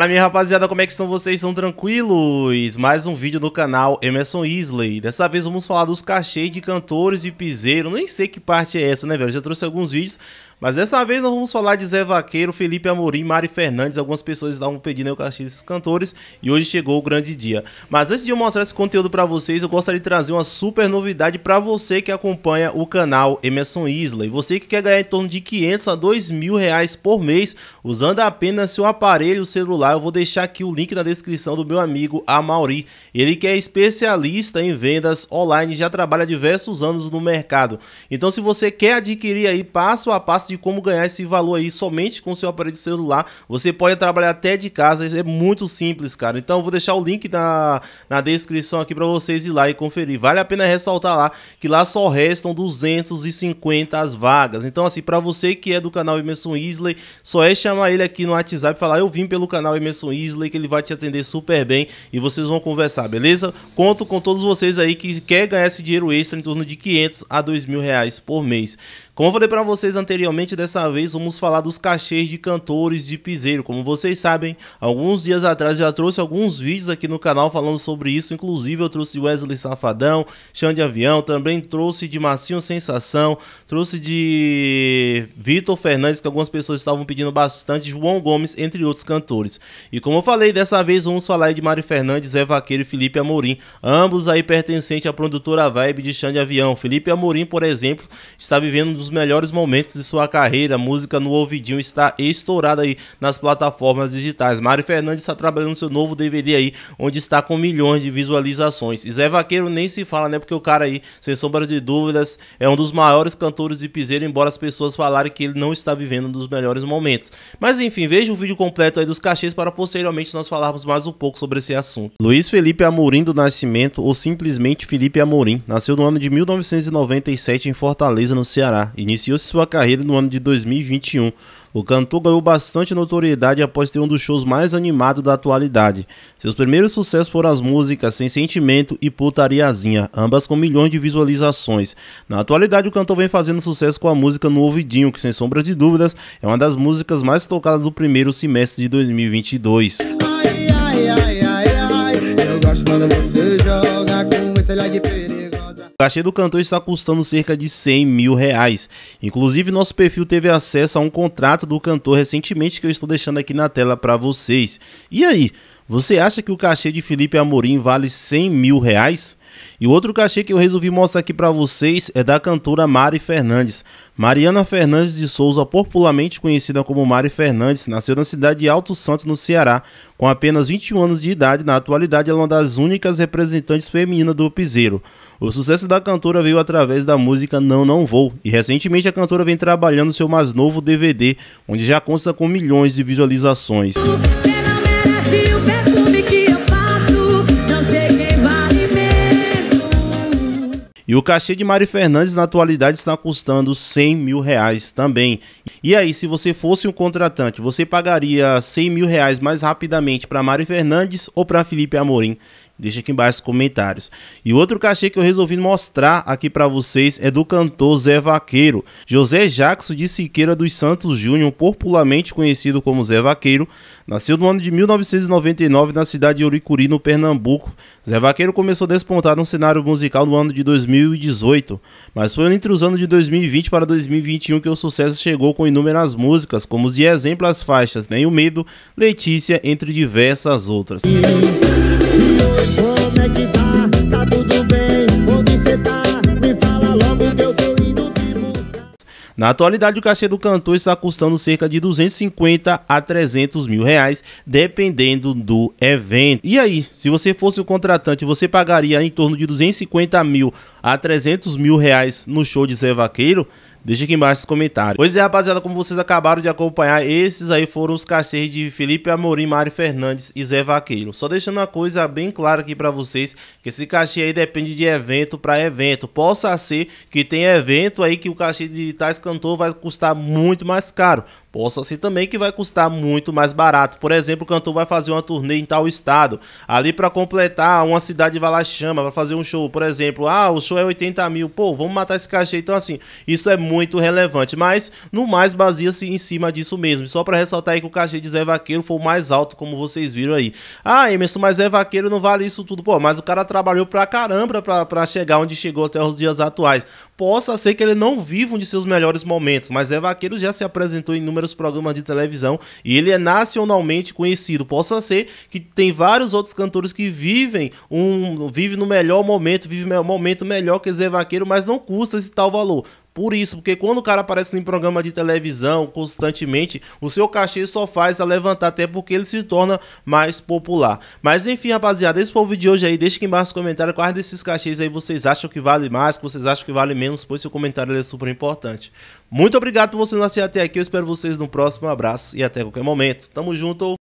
Fala minha rapaziada, como é que estão vocês? Estão tranquilos? Mais um vídeo no canal Emerson Isley. Dessa vez vamos falar dos cachês de cantores e piseiro. Nem sei que parte é essa, né, velho? já trouxe alguns vídeos, mas dessa vez nós vamos falar de Zé Vaqueiro, Felipe Amorim, Mari Fernandes. Algumas pessoas estavam pedindo eu assistir esses cantores e hoje chegou o grande dia. Mas antes de eu mostrar esse conteúdo para vocês, eu gostaria de trazer uma super novidade para você que acompanha o canal Emerson Isla. E você que quer ganhar em torno de 500 a 2 mil reais por mês usando apenas seu aparelho celular, eu vou deixar aqui o link na descrição do meu amigo Amauri. Ele que é especialista em vendas online, já trabalha diversos anos no mercado. Então se você quer adquirir aí passo a passo de como ganhar esse valor aí somente com seu aparelho celular. Você pode trabalhar até de casa, é muito simples, cara. Então eu vou deixar o link na, na descrição aqui para vocês ir lá e conferir. Vale a pena ressaltar lá que lá só restam 250 as vagas. Então assim, para você que é do canal Emerson Isley, só é chamar ele aqui no WhatsApp e falar eu vim pelo canal Emerson Isley que ele vai te atender super bem e vocês vão conversar, beleza? Conto com todos vocês aí que quer ganhar esse dinheiro extra em torno de 500 a 2 mil reais por mês. Como eu falei para vocês anteriormente, dessa vez vamos falar dos cachês de cantores de piseiro. Como vocês sabem, alguns dias atrás já trouxe alguns vídeos aqui no canal falando sobre isso. Inclusive eu trouxe Wesley Safadão, Chão de Avião, também trouxe de Massinho Sensação, trouxe de Vitor Fernandes, que algumas pessoas estavam pedindo bastante, João Gomes, entre outros cantores. E como eu falei, dessa vez vamos falar de Mário Fernandes, Zé Vaqueiro e Felipe Amorim, ambos aí pertencentes à produtora Vibe de Chão de Avião. Felipe Amorim, por exemplo, está vivendo um dos melhores momentos de sua carreira, música no ouvidinho está estourada aí nas plataformas digitais. Mário Fernandes está trabalhando seu novo DVD aí, onde está com milhões de visualizações. E Zé Vaqueiro nem se fala, né? Porque o cara aí, sem sombra de dúvidas, é um dos maiores cantores de piseiro, embora as pessoas falarem que ele não está vivendo um dos melhores momentos. Mas enfim, veja o vídeo completo aí dos cachês para posteriormente nós falarmos mais um pouco sobre esse assunto. Luiz Felipe Amorim do Nascimento, ou simplesmente Felipe Amorim, nasceu no ano de 1997 em Fortaleza, no Ceará. Iniciou-se sua carreira no ano ano de 2021. O cantor ganhou bastante notoriedade após ter um dos shows mais animados da atualidade. Seus primeiros sucessos foram as músicas Sem Sentimento e Putariazinha, ambas com milhões de visualizações. Na atualidade, o cantor vem fazendo sucesso com a música No Ouvidinho, que sem sombra de dúvidas é uma das músicas mais tocadas do primeiro semestre de 2022. Ai, ai, ai, ai, ai, eu gosto quando você joga com esse olhar de o cachê do cantor está custando cerca de 100 mil reais. Inclusive, nosso perfil teve acesso a um contrato do cantor recentemente que eu estou deixando aqui na tela para vocês. E aí, você acha que o cachê de Felipe Amorim vale 100 mil reais? E o outro cachê que eu resolvi mostrar aqui para vocês é da cantora Mari Fernandes. Mariana Fernandes de Souza, popularmente conhecida como Mari Fernandes, nasceu na cidade de Alto Santos, no Ceará. Com apenas 21 anos de idade, na atualidade ela é uma das únicas representantes femininas do piseiro. O sucesso da cantora veio através da música Não Não Vou, e recentemente a cantora vem trabalhando seu mais novo DVD, onde já consta com milhões de visualizações. E o cachê de Mari Fernandes na atualidade está custando 100 mil reais também. E aí, se você fosse um contratante, você pagaria 100 mil reais mais rapidamente para Mari Fernandes ou para Felipe Amorim? Deixa aqui embaixo nos comentários. E outro cachê que eu resolvi mostrar aqui para vocês é do cantor Zé Vaqueiro. José Jackson de Siqueira dos Santos Júnior, popularmente conhecido como Zé Vaqueiro, nasceu no ano de 1999 na cidade de Uricuri, no Pernambuco. Zé Vaqueiro começou a despontar no cenário musical no ano de 2018, mas foi entre os anos de 2020 para 2021 que o sucesso chegou com inúmeras músicas, como de exemplo as faixas Nem o Medo, Letícia, entre diversas outras. É tá? Tá tá? Na atualidade, o cachê do cantor está custando cerca de 250 a 300 mil reais, dependendo do evento. E aí, se você fosse o contratante, você pagaria em torno de 250 mil a 300 mil reais no show de Zé Vaqueiro? Deixa aqui embaixo os comentários. Pois é, rapaziada, como vocês acabaram de acompanhar, esses aí foram os cachês de Felipe Amorim, Mário Fernandes e Zé Vaqueiro. Só deixando uma coisa bem clara aqui para vocês, que esse cachê aí depende de evento para evento. Possa ser que tem evento aí que o cachê de tais cantor vai custar muito mais caro possa assim ser também que vai custar muito mais barato. Por exemplo, o cantor vai fazer uma turnê em tal estado. Ali para completar, uma cidade vai lá chama vai fazer um show. Por exemplo, ah, o show é 80 mil. Pô, vamos matar esse cachê. Então, assim, isso é muito relevante. Mas, no mais, baseia-se em cima disso mesmo. Só para ressaltar aí que o cachê de Zé Vaqueiro foi o mais alto, como vocês viram aí. Ah, Emerson, mas Zé Vaqueiro não vale isso tudo. Pô, mas o cara trabalhou pra caramba pra, pra chegar onde chegou até os dias atuais. Possa ser que ele não viva um de seus melhores momentos. Mas Zé Vaqueiro já se apresentou em número os programas de televisão e ele é nacionalmente conhecido. Possa ser que tem vários outros cantores que vivem um vive no melhor momento, vive no momento melhor que Zé Vaqueiro, mas não custa esse tal valor. Por isso, porque quando o cara aparece em programa de televisão constantemente, o seu cachê só faz a levantar, até porque ele se torna mais popular. Mas enfim, rapaziada, esse foi o vídeo de hoje aí. Deixa aqui embaixo nos comentário quais desses cachês aí vocês acham que vale mais, que vocês acham que vale menos, pois seu comentário é super importante. Muito obrigado por vocês nascer até aqui. Eu espero vocês no próximo. Um abraço e até qualquer momento. Tamo junto.